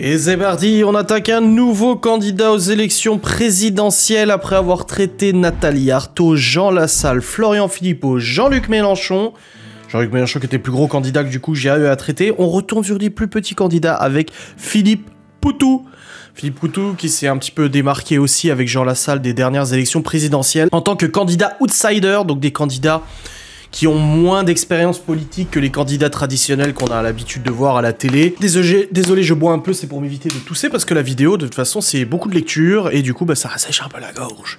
Et Zébardi, on attaque un nouveau candidat aux élections présidentielles après avoir traité Nathalie Arthaud, Jean Lassalle, Florian Philippot, Jean-Luc Mélenchon. Jean-Luc Mélenchon qui était le plus gros candidat que du coup j'ai eu à traiter. On retourne sur des plus petits candidats avec Philippe Poutou. Philippe Poutou qui s'est un petit peu démarqué aussi avec Jean Lassalle des dernières élections présidentielles en tant que candidat outsider, donc des candidats qui ont moins d'expérience politique que les candidats traditionnels qu'on a l'habitude de voir à la télé. Désolé, désolé je bois un peu, c'est pour m'éviter de tousser parce que la vidéo, de toute façon, c'est beaucoup de lecture et du coup, bah, ça rassèche un peu la gorge.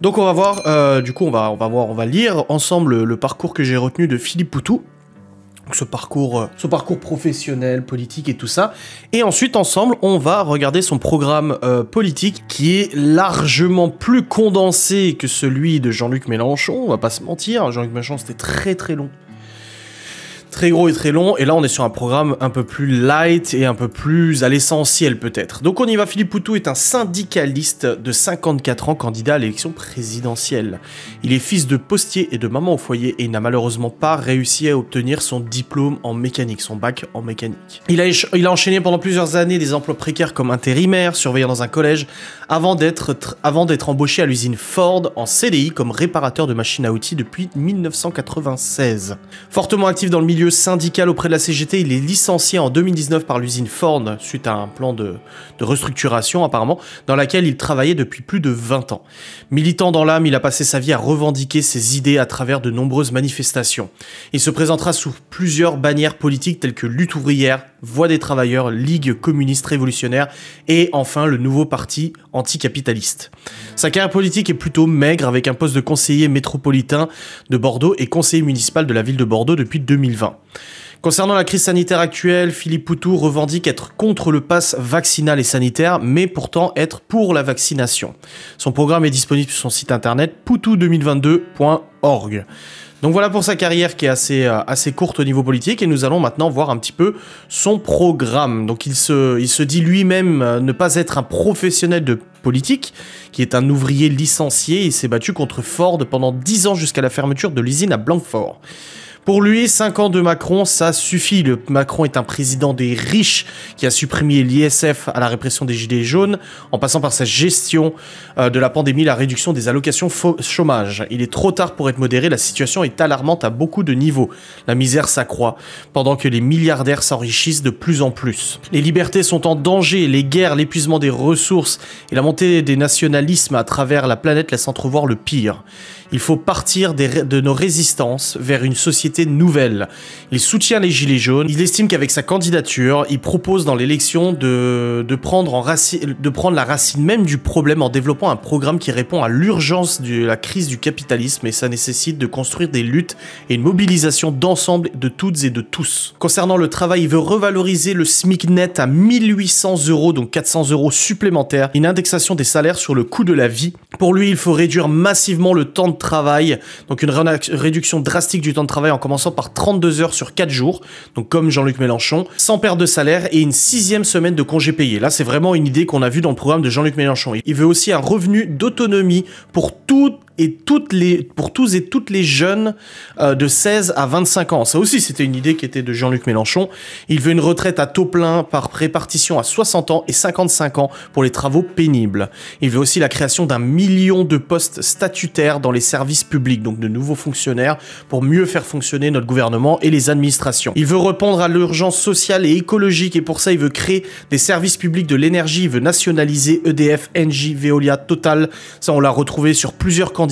Donc on va voir, euh, du coup, on va, on va voir, on va lire ensemble le parcours que j'ai retenu de Philippe Poutou. Donc ce parcours, euh, ce parcours professionnel, politique et tout ça. Et ensuite, ensemble, on va regarder son programme euh, politique qui est largement plus condensé que celui de Jean-Luc Mélenchon. On va pas se mentir, Jean-Luc Mélenchon c'était très très long très gros et très long. Et là, on est sur un programme un peu plus light et un peu plus à l'essentiel peut-être. Donc on y va, Philippe Poutou est un syndicaliste de 54 ans, candidat à l'élection présidentielle. Il est fils de postier et de maman au foyer et il n'a malheureusement pas réussi à obtenir son diplôme en mécanique, son bac en mécanique. Il a, il a enchaîné pendant plusieurs années des emplois précaires comme intérimaire, surveillant dans un collège, avant d'être embauché à l'usine Ford en CDI comme réparateur de machines à outils depuis 1996. Fortement actif dans le milieu syndical auprès de la CGT. Il est licencié en 2019 par l'usine Forne, suite à un plan de, de, restructuration apparemment, dans laquelle il travaillait depuis plus de 20 ans. Militant dans l'âme, il a passé sa vie à revendiquer ses idées à travers de nombreuses manifestations. Il se présentera sous plusieurs bannières politiques telles que lutte ouvrière, Voix des travailleurs, Ligue communiste révolutionnaire et enfin le nouveau parti anticapitaliste. Sa carrière politique est plutôt maigre avec un poste de conseiller métropolitain de Bordeaux et conseiller municipal de la ville de Bordeaux depuis 2020. Concernant la crise sanitaire actuelle, Philippe Poutou revendique être contre le pass vaccinal et sanitaire, mais pourtant être pour la vaccination. Son programme est disponible sur son site internet poutou2022.org. Donc voilà pour sa carrière qui est assez, euh, assez courte au niveau politique et nous allons maintenant voir un petit peu son programme. Donc il se, il se dit lui-même euh, ne pas être un professionnel de politique, qui est un ouvrier licencié et s'est battu contre Ford pendant 10 ans jusqu'à la fermeture de l'usine à Blanquefort. Pour lui, 5 ans de Macron, ça suffit. Le Macron est un président des riches qui a supprimé l'ISF à la répression des Gilets jaunes, en passant par sa gestion euh, de la pandémie, la réduction des allocations chômage. Il est trop tard pour être modéré, la situation est alarmante à beaucoup de niveaux. La misère s'accroît, pendant que les milliardaires s'enrichissent de plus en plus. Les libertés sont en danger, les guerres, l'épuisement des ressources et la montée des nationalismes à travers la planète laissent entrevoir le pire. Il faut partir de nos résistances vers une société nouvelle. Il soutient les Gilets jaunes, il estime qu'avec sa candidature, il propose dans l'élection de, de, prendre en de prendre la racine même du problème en développant un programme qui répond à l'urgence de la crise du capitalisme et ça nécessite de construire des luttes et une mobilisation d'ensemble de toutes et de tous. Concernant le travail, il veut revaloriser le SMIC net à 1800 euros, donc 400 euros supplémentaires, une indexation des salaires sur le coût de la vie. Pour lui, il faut réduire massivement le temps de travail, donc une réduction drastique du temps de travail en commençant par 32 heures sur 4 jours, donc comme Jean-Luc Mélenchon, sans perte de salaire et une sixième semaine de congé payé. Là, c'est vraiment une idée qu'on a vue dans le programme de Jean-Luc Mélenchon. Il veut aussi un revenu d'autonomie pour toutes et toutes les, pour tous et toutes les jeunes euh, de 16 à 25 ans. Ça aussi, c'était une idée qui était de Jean-Luc Mélenchon. Il veut une retraite à taux plein par répartition à 60 ans et 55 ans pour les travaux pénibles. Il veut aussi la création d'un million de postes statutaires dans les services publics, donc de nouveaux fonctionnaires pour mieux faire fonctionner notre gouvernement et les administrations. Il veut répondre à l'urgence sociale et écologique et pour ça, il veut créer des services publics de l'énergie. Il veut nationaliser EDF, Engie, Veolia, Total. Ça, on l'a retrouvé sur plusieurs candidats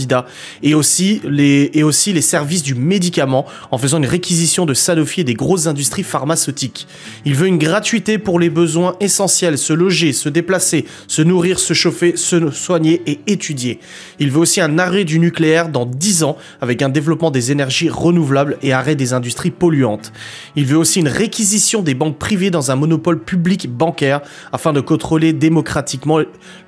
et aussi les, et aussi les services du médicament en faisant une réquisition de Sanofi et des grosses industries pharmaceutiques. Il veut une gratuité pour les besoins essentiels, se loger, se déplacer, se nourrir, se chauffer, se soigner et étudier. Il veut aussi un arrêt du nucléaire dans 10 ans avec un développement des énergies renouvelables et arrêt des industries polluantes. Il veut aussi une réquisition des banques privées dans un monopole public bancaire afin de contrôler démocratiquement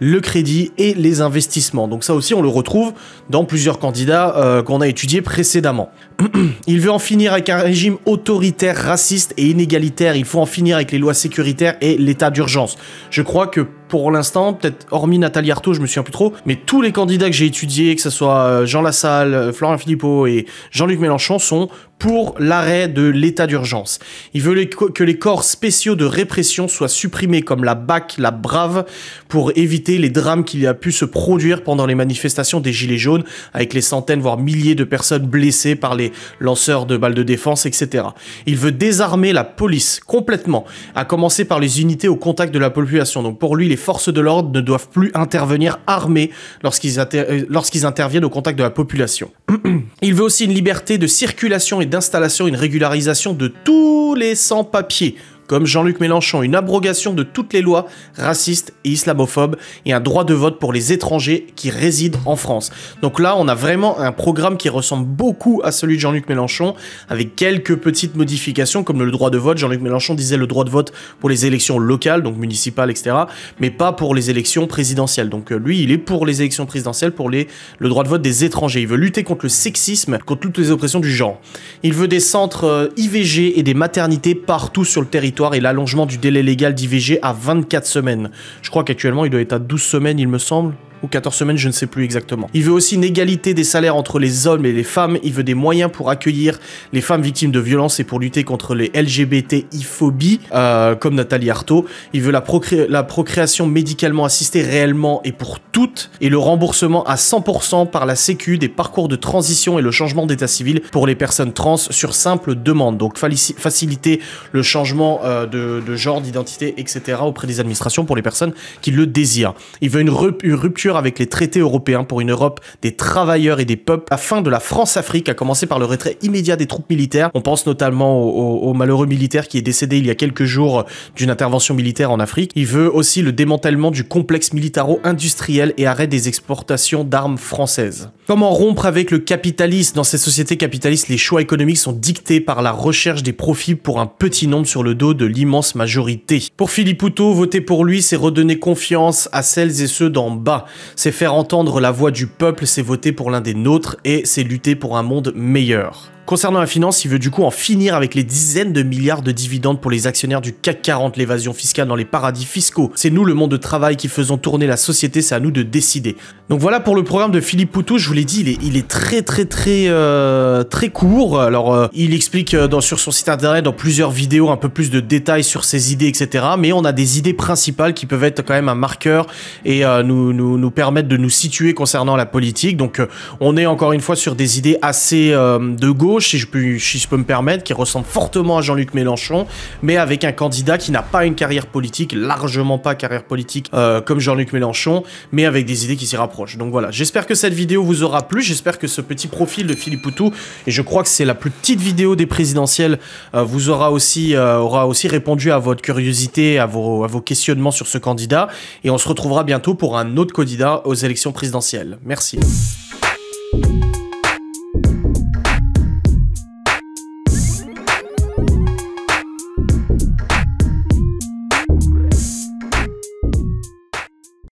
le crédit et les investissements. Donc ça aussi on le retrouve dans plusieurs candidats euh, qu'on a étudiés précédemment. il veut en finir avec un régime autoritaire, raciste et inégalitaire. Il faut en finir avec les lois sécuritaires et l'état d'urgence. Je crois que pour l'instant, peut-être hormis Nathalie Arthaud, je me souviens plus trop, mais tous les candidats que j'ai étudiés, que ce soit euh, Jean Lassalle, euh, Florian Philippot et Jean-Luc Mélenchon, sont pour l'arrêt de l'état d'urgence. Il veut que les corps spéciaux de répression soient supprimés comme la BAC, la Brave, pour éviter les drames qu'il y a pu se produire pendant les manifestations des Gilets jaunes, avec les centaines voire milliers de personnes blessées par les lanceurs de balles de défense, etc. Il veut désarmer la police complètement, à commencer par les unités au contact de la population. Donc pour lui, les forces de l'ordre ne doivent plus intervenir armées lorsqu'ils euh, interviennent au contact de la population. Il veut aussi une liberté de circulation et et d'installation, une régularisation de tous les sans-papiers comme Jean-Luc Mélenchon, une abrogation de toutes les lois racistes et islamophobes et un droit de vote pour les étrangers qui résident en France. Donc là, on a vraiment un programme qui ressemble beaucoup à celui de Jean-Luc Mélenchon, avec quelques petites modifications comme le droit de vote. Jean-Luc Mélenchon disait le droit de vote pour les élections locales, donc municipales, etc., mais pas pour les élections présidentielles. Donc euh, lui, il est pour les élections présidentielles, pour le droit de vote des étrangers. Il veut lutter contre le sexisme, contre toutes les oppressions du genre. Il veut des centres euh, IVG et des maternités partout sur le territoire et l'allongement du délai légal d'IVG à 24 semaines. Je crois qu'actuellement, il doit être à 12 semaines, il me semble ou 14 semaines, je ne sais plus exactement. Il veut aussi une égalité des salaires entre les hommes et les femmes, il veut des moyens pour accueillir les femmes victimes de violences et pour lutter contre les LGBTI-phobies, euh, comme Nathalie Arthaud. Il veut la, la procréation médicalement assistée réellement et pour toutes, et le remboursement à 100% par la Sécu des parcours de transition et le changement d'état civil pour les personnes trans sur simple demande. Donc faciliter le changement euh, de, genre, d'identité, etc. auprès des administrations pour les personnes qui le désirent. Il veut une rupture avec les traités européens pour une Europe des travailleurs et des peuples, afin de la France-Afrique, à commencer par le retrait immédiat des troupes militaires. On pense notamment au, malheureux militaire qui est décédé il y a quelques jours d'une intervention militaire en Afrique. Il veut aussi le démantèlement du complexe militaro-industriel et arrêt des exportations d'armes françaises. Comment rompre avec le capitalisme Dans ces sociétés capitalistes, les choix économiques sont dictés par la recherche des profits pour un petit nombre sur le dos de l'immense majorité. Pour Philippe Houtot, voter pour lui, c'est redonner confiance à celles et ceux d'en bas c'est faire entendre la voix du peuple, c'est voter pour l'un des nôtres et c'est lutter pour un monde meilleur. Concernant la finance, il veut du coup en finir avec les dizaines de milliards de dividendes pour les actionnaires du CAC 40, l'évasion fiscale dans les paradis fiscaux. C'est nous, le monde de travail, qui faisons tourner la société, c'est à nous de décider. Donc voilà pour le programme de Philippe Poutou, je vous l'ai dit, il est, très très très euh, très court. Alors euh, il explique euh, sur son site internet dans plusieurs vidéos un peu plus de détails sur ses idées, etc. Mais on a des idées principales qui peuvent être quand même un marqueur et nous, nous, nous, permettre de nous situer concernant la politique. Donc on est encore une fois sur des idées assez de gauche si je peux, si je peux me permettre, qui ressemble fortement à Jean-Luc Mélenchon, mais avec un candidat qui n'a pas une carrière politique, largement pas carrière politique euh, comme Jean-Luc Mélenchon, mais avec des idées qui s'y rapprochent. Donc voilà, j'espère que cette vidéo vous aura plu, j'espère que ce petit profil de Philippe Poutou, et je crois que c'est la plus petite vidéo des présidentielles, euh, vous aura aussi, euh, aura aussi répondu à votre curiosité, à vos, à vos questionnements sur ce candidat, et on se retrouvera bientôt pour un autre candidat aux élections présidentielles. Merci.